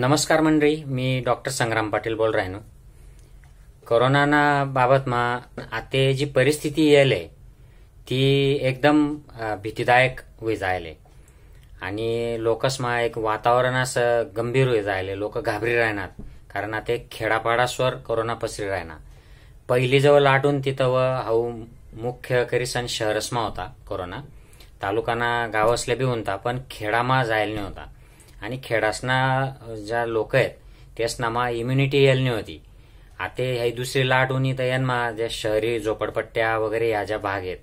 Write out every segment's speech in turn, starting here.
नमस्कार मंडळी मी डॉक्टर संग्राम पाटील बोल राहिनो बाबत मा आते जी परिस्थिती येले ती एकदम भीतीदायक होई जायले आणि लोकसमा एक वातावरणास गंभीर होई जायले लोक घाबरी राहणार कारण आता एक खेडापाडास्वर कोरोना पसरी राहणार पहिली जवळ लाटून तिथं हाऊ मुख्य करी सण शहरसमा होता कोरोना तालुकाना गावसले बी होता पण खेडामा जायला नव्हता आणि खेडासना ज्या लोक आहेत त्यासना मा इम्युनिटी नाही होती आता हे दुसरी लाट उनी तर ज्या शहरी झोपडपट्ट्या वगैरे ह्या ज्या भाग आहेत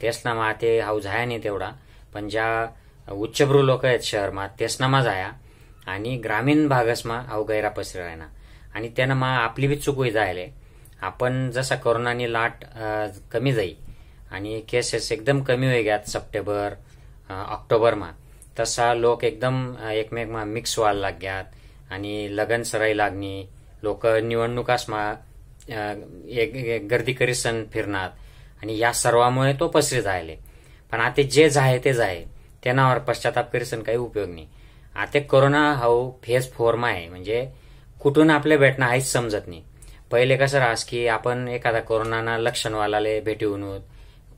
त्यासना मा ते हाऊस आहे नाही तेवढा पण ज्या उच्चभ्रू लोक आहेत शहरमा त्यासना मा जाया आणि ग्रामीण भागसमा हा गैरा पसरायना आणि त्यांना मा आपली बी होई जायले आपण जसा कोरोनानी लाट कमी जाई आणि केसेस एकदम कमी होई गयात सप्टेंबर ऑक्टोबरमा तसा लोक एकदम एकमेकमा मिक्स व्हायला लाग्यात आणि लगन सराई लागणी लोक निवडणुकासमा एक गर्दी करीसन फिरणार आणि या सर्वामुळे तो पसरे जायले पण आता जे जाय ते जाय तेनावर पश्चाताप करीसन काही उपयोग नाही आता कोरोना हा फेज फोरमा आहे म्हणजे कुठून आपले भेटणं आहेच समजत नाही पहिले कसं राहस की आपण एखादा कोरोनाना लक्षणवाला भेटी होऊन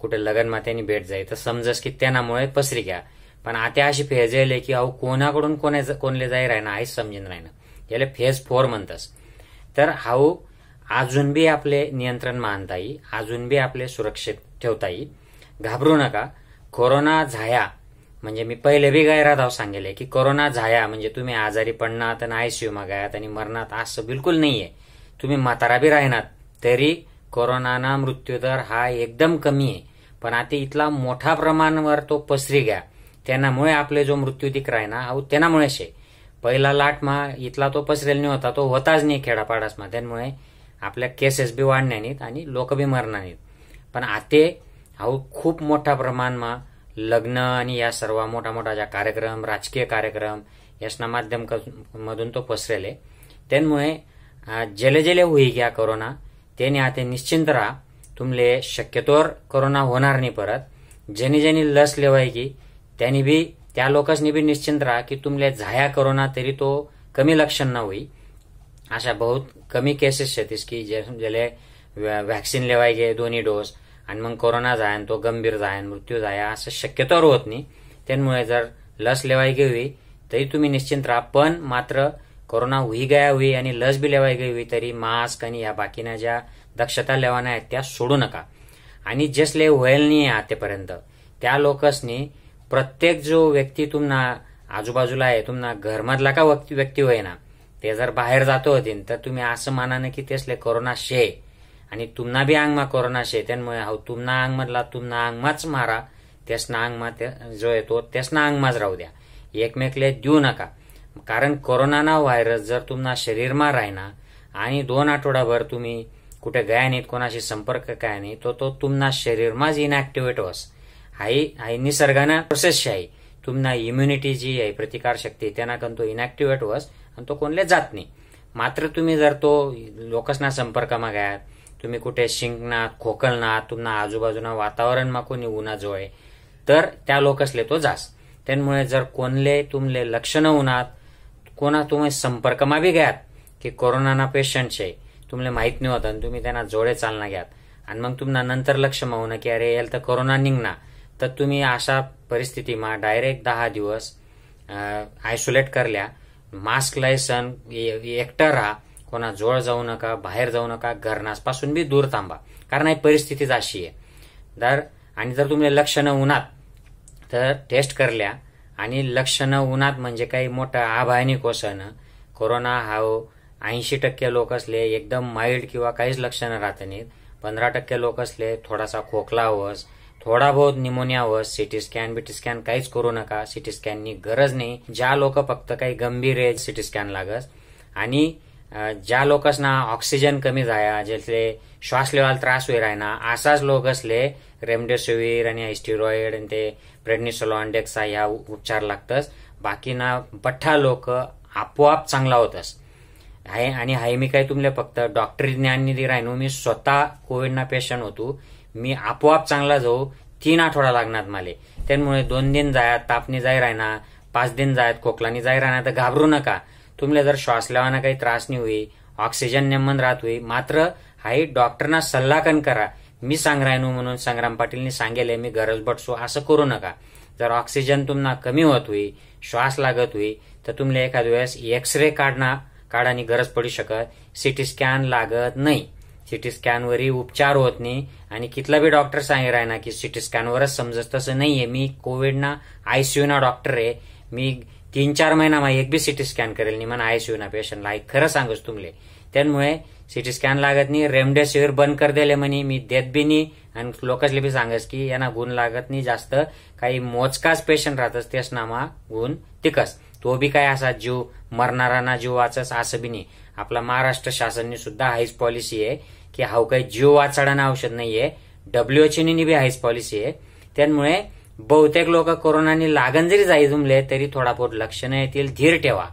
कुठे लगन मात्याने भेट जाई तर समजस की त्यामुळे पसरी घ्या पण आता अशी फेज येईल की अहो कोणाकडून कोणाचं कोणले जाई राहणार आहेच समजून ना याला फेज फोर म्हणतस तर हाऊ अजून बी आपले नियंत्रण मानता येईल अजून बी आपले सुरक्षित ठेवता येईल घाबरू नका कोरोना झाया म्हणजे मी पहिले बी गैराधाव सांगितले की कोरोना झाया म्हणजे तुम्ही आजारी पडणार आणि आयसीयू मागायात आणि मरणात असं बिलकुल नाहीये तुम्ही म्हातारा बी राहणार तरी कोरोनाना मृत्यूदर हा एकदम कमी आहे पण आता इथला मोठ्या प्रमाणावर तो पसरी घ्या त्यामुळे आपले जो मृत्यूदिक राय ना त्यामुळे शे पहिला लाट मा इथला तो पसरेल नाही होता तो होताच नाही खेडापाडासमा त्यामुळे आपल्या केसेस बी वाढण्या नाहीत आणि लोक बी मरणार नाहीत पण आते अहो खूप मोठ्या प्रमाणमा लग्न आणि या सर्व मोठा मोठा ज्या कार्यक्रम राजकीय कार्यक्रम याच्या माध्यम मधून तो पसरेल त्यामुळे जेले जेले होई गया कोरोना त्याने आता निश्चिंत राहा तुमले शक्यतोर कोरोना होणार नाही परत जेणे जेणे लस लेवाय की त्यांनी बी त्या लोकांनी बी निश्चिंत राहा की तुमले झाया करोना तरी तो कमी लक्षण न होई अशा बहुत कमी केसेस आहेत की जे व्हॅक्सिन लेवाय घे दोन्ही डोस आणि मग कोरोना जायन तो गंभीर जायन मृत्यू झाया असं शक्यतोवर होत नाही त्यामुळे जर लस लेवाय होई तरी तुम्ही निश्चिंत राहा पण मात्र कोरोना हुई गया हुई आणि लस बी लेवाय गेली तरी मास्क आणि या बाकीना ज्या दक्षता लेवाना आहेत त्या सोडू नका आणि जसले व्हायला नाही आतापर्यंत त्या लोकसनी प्रत्येक जो व्यक्ती तुम्हाला आजूबाजूला आहे तुम्हाला घरमधला का व्यक्ती होईना ते जर बाहेर जातो होतीन तर तुम्ही असं मानानं की तेसले कोरोना शे आणि तुम्हाला बी आंगमा कोरोना शे त्यामुळे हा तुमना आंगमधला तुमना माच मारा त्यासना अंग ते जो येतो अंग माच राहू द्या एकमेकले देऊ नका कारण कोरोना ना व्हायरस जर तुम्हाला शरीरमा राहिना आणि दोन आठवडाभर तुम्ही कुठे गया नाहीत कोणाशी संपर्क काय नाही तो तो तुमना शरीरमाच इनॅक्टिव्हेट हो आई आई निसर्गानं प्रोसेस आहे तुम्हाला इम्युनिटी जी आहे प्रतिकारशक्ती त्यांना कन तो इनॅक्टिव्हेट वस आणि तो कोणले जात नाही मात्र तुम्ही जर तो लोकसना संपर्क घ्यात तुम्ही कुठे शिंकना खोकलना तुम्हाला आजूबाजूना वातावरण मग कोणी उन्हा जो तर त्या लोकसले तो जास त्यामुळे जर कोणले तुमले लक्षणं उन्हात कोणा तुम्ही संपर्कमा बी घ्यात की कोरोनाना पेशंट आहे तुम्हाला माहीत नव्हतं आणि तुम्ही त्यांना जोडे चालना घ्यात आणि मग तुम्हाला नंतर लक्ष मावू ना की अरे याल तर कोरोना निघणार तर तुम्ही अशा मा डायरेक्ट दहा दिवस आयसोलेट करल्या मास्क लायसन एकटं राहा कोणा जवळ जाऊ नका बाहेर जाऊ नका घरनासपासून बी दूर थांबा कारण ही परिस्थितीच अशी आहे दर आणि जर तुम्ही लक्षणं उन्हात तर टेस्ट करल्या आणि लक्षणं उन्हात म्हणजे काही मोठं आभायनिक कोसळणं कोरोना हा हो, ऐंशी टक्के लोक असले एकदम माइल्ड किंवा काहीच लक्षणं राहत नाहीत पंधरा टक्के लोक असले थोडासा खोकला होस थोडा बहुत निमोनिया व सिटी स्कॅन बिटी स्कॅन काहीच करू नका सिटी स्कॅननी गरज नाही ज्या लोक फक्त काही गंभीर आहे सिटी स्कॅन लागस आणि ज्या लोकसना ऑक्सिजन कमी जाया जसे श्वास लेवाला त्रास होई रायना असाच असले रेमडेसिवीर आणि स्टिरॉइड आणि ते प्रेडनिसोलॉन डेक्सा ह्या उपचार लागतस बाकीना बठ्ठा लोक आपोआप चांगला होतस आणि हाय मी काय तुमले फक्त डॉक्टरी ज्ञान निधी राहिनो मी स्वतः कोविडना पेशंट होतो मी आपोआप चांगला जाऊ तीन आठवडा लागणार माले त्यामुळे दोन दिन जायात तापणी जाय राहणार पाच दिन जायात खोकलानी जाय राहणार तर घाबरू नका तुम्हाला जर श्वास लावाना काही त्रास नाही होई ऑक्सिजन नेमन राहत होई मात्र हाही डॉक्टरना सल्ला कन करा मी सांग म्हणून संग्राम पाटीलनी सांगेल मी गरज बटसो असं करू नका जर ऑक्सिजन तुम्हाला कमी होत होई श्वास लागत होई तर तुम्हाला एखाद्या वेळेस रे काढणा काढानी गरज पडू शकत सिटी स्कॅन लागत नाही सिटी स्कॅनवरही उपचार होत नाही आणि कितला बी डॉक्टर सांगे राय ना की सिटी स्कॅनवरच समजत तसं नाहीये मी कोविडना ना डॉक्टर आहे मी तीन चार महिना मा एक बी सिटी स्कॅन करेल नाही म्हणा ना पेशंटला खरं सांगूच तुमले त्यामुळे सिटी स्कॅन लागत नाही रेमडेसिवीर बंद कर दिले म्हणे मी देत बी नाही आणि लोकसले बी सांगस की यांना गुण लागत नाही जास्त काही मोजकाच पेशंट राहतच तेच नामा गुण तिकस तो बी काय असा जीव मरणारा ना जीव वाचस असं बी नाही आपला महाराष्ट्र शासनने सुद्धा हाईज पॉलिसी आहे की हा काही जीव वाचाडाना औषध नाहीये डब्ल्यूएचओनी e बी हाईज पॉलिसी आहे त्यामुळे बहुतेक लोक कोरोनाने लागण जरी जाई जुमले तरी थोडाफोट लक्षणं येतील धीर ठेवा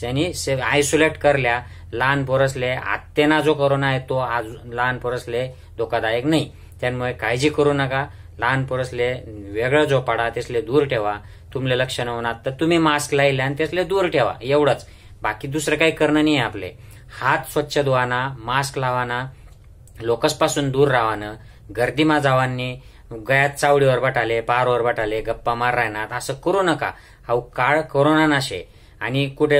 त्यांनी आयसोलेट करल्या लहान पोरसले आत्तेना जो कोरोना आहे तो आज लहान पोरसले धोकादायक नाही त्यामुळे काळजी करू नका लहान पोरसले वेगळं झोपाडा त्यासले दूर ठेवा तुमले लक्षणं होणार तर तुम्ही मास्क लाईल आणि त्यासले दूर ठेवा एवढंच बाकी दुसरं काही करणं नाही आपले हात स्वच्छ धुवाना मास्क लावाना लोकसपासून दूर राहणं गर्दीमा जावांनी गयात चावडीवर बटाले पारवर बटाले गप्पा मार राहणार असं करू नका हा काळ कोरोना नाशे आणि कुठे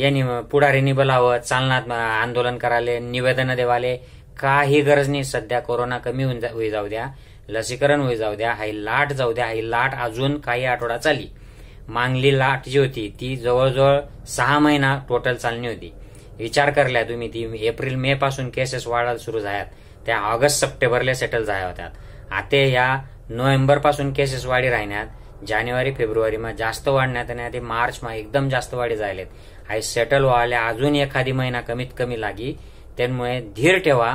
यांनी पुढारीनी बोलावं चालनात आंदोलन कराले निवेदन देवाले काही गरज नाही सध्या कोरोना कमी होऊन जाऊ द्या लसीकरण होई जाऊ द्या हाई लाट जाऊ द्या हाई लाट अजून काही आठवडा चाली मांगली लाट जी होती ती जवळजवळ सहा महिना टोटल चालणी होती विचार करल्या तुम्ही ती एप्रिल मे पासून केसेस वाढायला सुरू झाल्यात त्या ऑगस्ट सप्टेंबरला सेटल झाल्या होत्या आता या नोव्हेंबर पासून केसेस वाढी राहण्यात जानेवारी फेब्रुवारी फेब्रुवारीमा जास्त वाढण्यात आणि मार्च मार्चमा एकदम जास्त वाढी झालेत आणि सेटल व्हायला अजून एखादी महिना कमीत कमी लागी त्यामुळे धीर ठेवा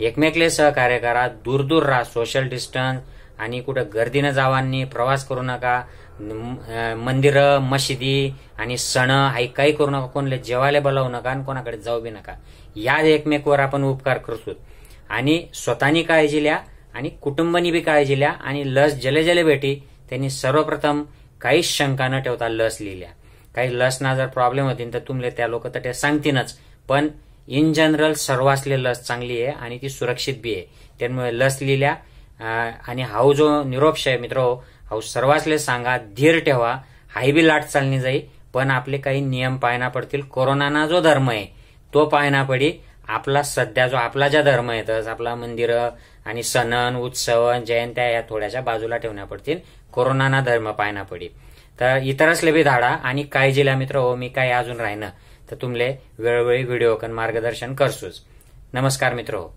एकमेकले सहकार्य करा दूर दूर राहा सोशल डिस्टन्स आणि कुठं गर्दीनं जावांनी प्रवास करू नका मंदिर मशिदी आणि सण आई काही करू नका कोणले जेवायला बोलावू नका आणि कोणाकडे जाऊ बी नका या एकमेकवर आपण उपकार करतो आणि स्वतःनी काळजी ल्या आणि कुटुंबानी बी काळजी ल्या आणि लस जले जले भेटी त्यांनी सर्वप्रथम काहीच शंका न ठेवता लस लिहिल्या काही लसना जर प्रॉब्लेम होतील तर तुमले त्या लोक तर ते सांगतीलच पण इन जनरल सर्वासले लस चांगली आहे आणि ती सुरक्षित बी आहे त्यामुळे लस लिहिल्या आणि हा जो निरोपश आहे मित्र अहो सर्वासले सांगा धीर ठेवा हाय बी लाट चालणी जाई पण आपले काही नियम पायना पडतील कोरोनाना जो धर्म आहे तो पायना पडी आपला सध्या जो आपला ज्या धर्म तस आपला मंदिरं आणि सणन उत्सव जयंत्या या थोड्याशा बाजूला ठेवण्या पडतील कोरोनाना धर्म पायना पडी तर इतरसले बी धाडा आणि काय जिल्हा मित्र हो मी काय अजून राहिनं तर तुमले वेळोवेळी व्हिडिओ कन मार्गदर्शन करसूच नमस्कार मित्र हो